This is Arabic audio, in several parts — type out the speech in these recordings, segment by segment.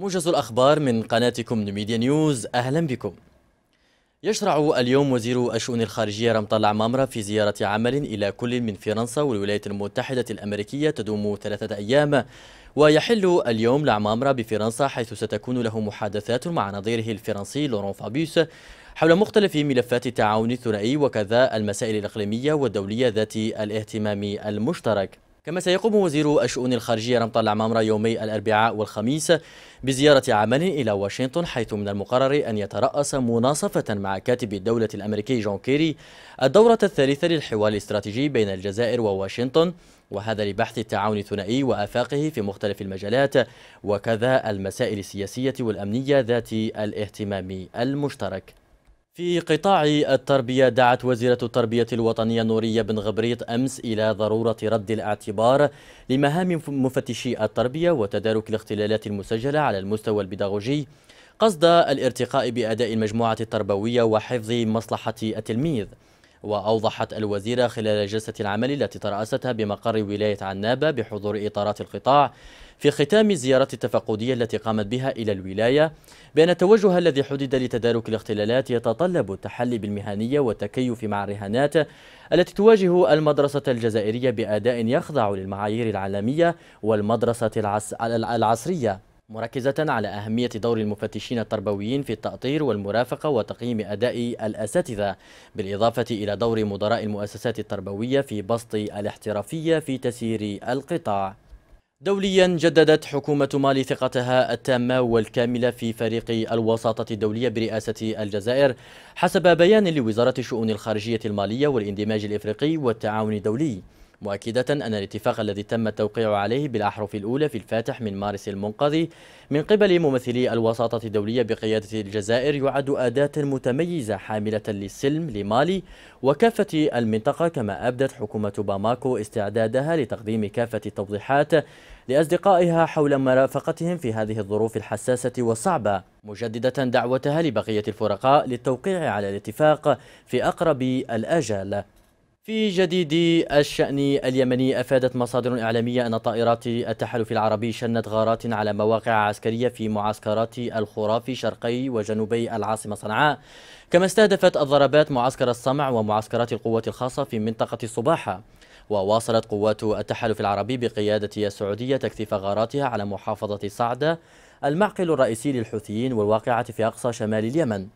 موجز الأخبار من قناتكم نوميديا نيوز أهلا بكم يشرع اليوم وزير الشؤون الخارجية رمطال عمامرة في زيارة عمل إلى كل من فرنسا والولايات المتحدة الأمريكية تدوم ثلاثة أيام ويحل اليوم لعمامرة بفرنسا حيث ستكون له محادثات مع نظيره الفرنسي لورون فابيوس حول مختلف ملفات التعاون الثنائي وكذا المسائل الإقليمية والدولية ذات الاهتمام المشترك كما سيقوم وزير الشؤون الخارجية رمطان العمامرة يومي الأربعاء والخميس بزيارة عمل إلى واشنطن حيث من المقرر أن يترأس مناصفة مع كاتب الدولة الأمريكي جون كيري الدورة الثالثة للحوار الاستراتيجي بين الجزائر وواشنطن وهذا لبحث التعاون الثنائي وآفاقه في مختلف المجالات وكذا المسائل السياسية والأمنية ذات الاهتمام المشترك في قطاع التربية دعت وزيرة التربية الوطنية نورية بن غبريط أمس إلى ضرورة رد الاعتبار لمهام مفتشي التربية وتدارك الاختلالات المسجلة على المستوى البيداغوجي قصد الارتقاء بأداء المجموعة التربوية وحفظ مصلحة التلميذ وأوضحت الوزيرة خلال جلسة العمل التي ترأستها بمقر ولاية عنابة بحضور إطارات القطاع في ختام الزيارة التفقدية التي قامت بها إلى الولاية بأن التوجه الذي حدد لتدارك الاختلالات يتطلب التحلي بالمهنية والتكيف مع الرهانات التي تواجه المدرسة الجزائرية بأداء يخضع للمعايير العالمية والمدرسة العصرية مركزة على أهمية دور المفتشين التربويين في التأطير والمرافقة وتقييم أداء الأساتذة بالإضافة إلى دور مدراء المؤسسات التربوية في بسط الاحترافية في تسيير القطاع دوليا جددت حكومة مالي ثقتها التامة والكاملة في فريق الوساطة الدولية برئاسة الجزائر حسب بيان لوزارة الشؤون الخارجية المالية والاندماج الإفريقي والتعاون الدولي مؤكدة أن الاتفاق الذي تم التوقيع عليه بالأحرف الأولى في الفاتح من مارس المنقذ من قبل ممثلي الوساطة الدولية بقيادة الجزائر يعد أداة متميزة حاملة للسلم لمالي وكافة المنطقة كما أبدت حكومة باماكو استعدادها لتقديم كافة التوضيحات لأصدقائها حول مرافقتهم في هذه الظروف الحساسة والصعبة مجددة دعوتها لبقية الفرقاء للتوقيع على الاتفاق في أقرب الأجل في جديد الشأن اليمني أفادت مصادر إعلامية أن طائرات التحالف العربي شنت غارات على مواقع عسكرية في معسكرات الخرافي شرقي وجنوبي العاصمة صنعاء كما استهدفت الضربات معسكر الصمع ومعسكرات القوات الخاصة في منطقة الصباحة وواصلت قوات التحالف العربي بقيادة السعودية تكثيف غاراتها على محافظة صعدة المعقل الرئيسي للحوثيين والواقعة في أقصى شمال اليمن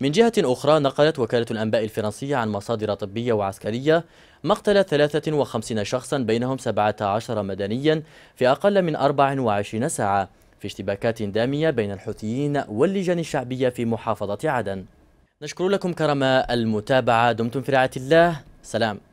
من جهة أخرى نقلت وكالة الأنباء الفرنسية عن مصادر طبية وعسكرية مقتل 53 شخصا بينهم 17 مدنيا في أقل من 24 ساعة في اشتباكات دامية بين الحوثيين واللجان الشعبية في محافظة عدن نشكر لكم كرم المتابعة دمتم في رعاية الله سلام